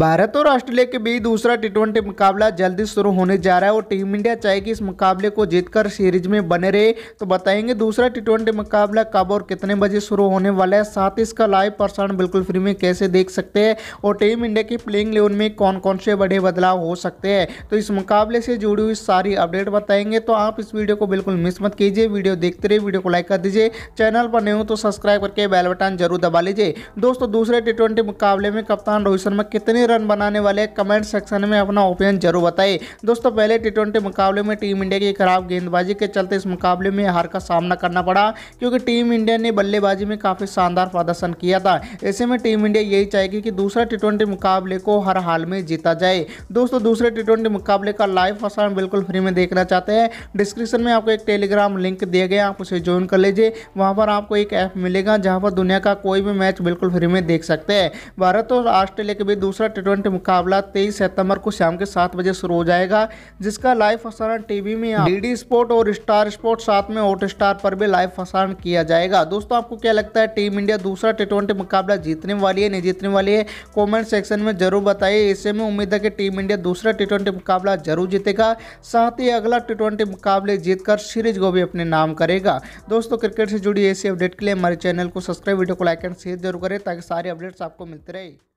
भारत और ऑस्ट्रेलिया के बीच दूसरा टी ट्वेंटी मुकाबला जल्दी शुरू होने जा रहा है और टीम इंडिया चाहेगी इस मुकाबले को जीतकर सीरीज में बने रहे तो बताएंगे दूसरा टी ट्वेंटी मुकाबला कब और कितने बजे शुरू होने वाला है साथ ही इसका लाइव प्रसारण बिल्कुल फ्री में कैसे देख सकते हैं और टीम इंडिया की प्लेइंग लेवन में कौन कौन से बड़े बदलाव हो सकते हैं तो इस मुकाबले से जुड़ी हुई सारी अपडेट बताएंगे तो आप इस वीडियो को बिल्कुल मिस मत कीजिए वीडियो देखते रहिए वीडियो को लाइक कर दीजिए चैनल पर नहीं हो तो सब्सक्राइब करके बेल बटन जरूर दबा लीजिए दोस्तों दूसरे टी मुकाबले में कप्तान रोहित शर्मा कितने रन बनाने वाले कमेंट सेक्शन में अपना ओपिनियन जरूर बताए दोस्तों पहले टी मुकाबले में टीम इंडिया की खराब गेंदबाजी के चलते इस मुकाबले में हार का सामना करना पड़ा क्योंकि टीम इंडिया ने बल्लेबाजी में काफ़ी शानदार प्रदर्शन किया था ऐसे में टीम इंडिया यही चाहेगी कि दूसरा टी मुकाबले को हर हाल में जीता जाए दोस्तों दूसरे टी मुकाबले का लाइव प्रसारण बिल्कुल फ्री में देखना चाहते हैं डिस्क्रिप्शन में आपको एक टेलीग्राम लिंक दिया गया आप उसे ज्वाइन कर लीजिए वहां पर आपको एक ऐप मिलेगा जहां पर दुनिया का कोई भी मैच बिल्कुल फ्री में देख सकते हैं भारत और ऑस्ट्रेलिया के बीच दूसरा टी ट्वेंटी मुकाबला तेईस सितंबर को शाम के सात बजे शुरू हो जाएगा जिसका लाइव प्रसारण टीवी में डी स्पोर्ट और स्टार स्पोर्ट साथ में हॉट स्टार पर भी लाइव प्रसारण किया जाएगा दोस्तों आपको क्या लगता है टीम इंडिया दूसरा टी ट्वेंटी मुकाबला जीतने वाली है नहीं जीतने वाली है कॉमेंट सेक्शन में जरूर बताइए इससे में उम्मीद है कि टीम इंडिया दूसरा टी ट्वेंटी मुकाबला जरूर जीतेगा साथ ही अगला टी ट्वेंटी मुकाबले जीतकर सीरीज को भी अपने नाम करेगा दोस्तों क्रिकेट से जुड़ी ऐसी अपडेट के लिए हमारे चैनल को सब्सक्राइब वीडियो को लाइक एंड शेयर जरूर करें ताकि सारे अपडेट्स आपको मिलते रहे